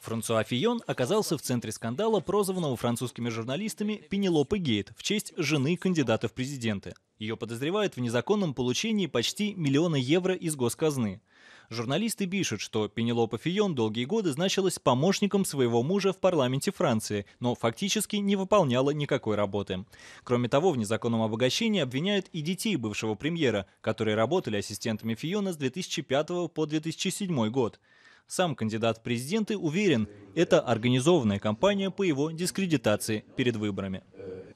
Франсуа Фион оказался в центре скандала, прозванного французскими журналистами Пенелопы Гейт в честь жены кандидата в президенты. Ее подозревают в незаконном получении почти миллиона евро из госказны. Журналисты пишут, что Пенелопа Фион долгие годы значилась помощником своего мужа в парламенте Франции, но фактически не выполняла никакой работы. Кроме того, в незаконном обогащении обвиняют и детей бывшего премьера, которые работали ассистентами Фиона с 2005 по 2007 год. Сам кандидат в президенты уверен, это организованная кампания по его дискредитации перед выборами. Э,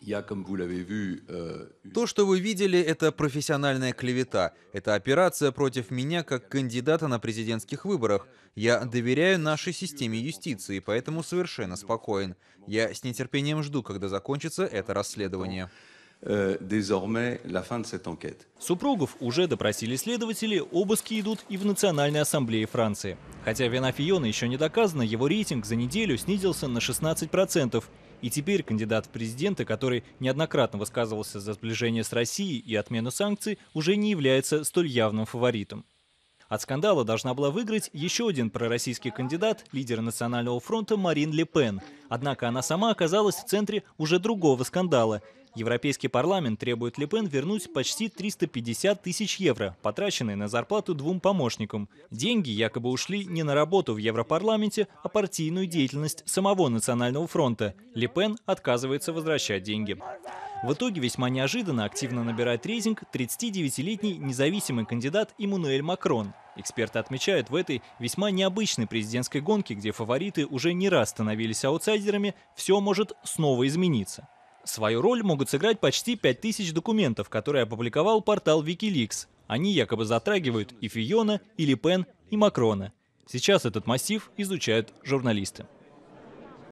То, что вы видели, это профессиональная клевета. Это операция против меня как кандидата на президентских выборах. Я доверяю нашей системе юстиции, поэтому совершенно спокоен. Я с нетерпением жду, когда закончится это расследование. Euh, désormais la fin de cette enquête. Супругов уже допросили следователи, обыски идут и в Национальной ассамблее Франции. Хотя вина Фиона еще не доказана, его рейтинг за неделю снизился на 16%. И теперь кандидат в президенты, который неоднократно высказывался за сближение с Россией и отмену санкций, уже не является столь явным фаворитом. От скандала должна была выиграть еще один пророссийский кандидат, лидер Национального фронта Марин Ле Пен. Однако она сама оказалась в центре уже другого скандала. Европейский парламент требует Ле Пен вернуть почти 350 тысяч евро, потраченные на зарплату двум помощникам. Деньги якобы ушли не на работу в Европарламенте, а партийную деятельность самого Национального фронта. Ле Пен отказывается возвращать деньги. В итоге весьма неожиданно активно набирает рейтинг 39-летний независимый кандидат Эммануэль Макрон. Эксперты отмечают в этой весьма необычной президентской гонке, где фавориты уже не раз становились аутсайдерами, все может снова измениться. Свою роль могут сыграть почти 5000 документов, которые опубликовал портал Wikileaks. Они якобы затрагивают и Фиона, и Липен, и Макрона. Сейчас этот массив изучают журналисты.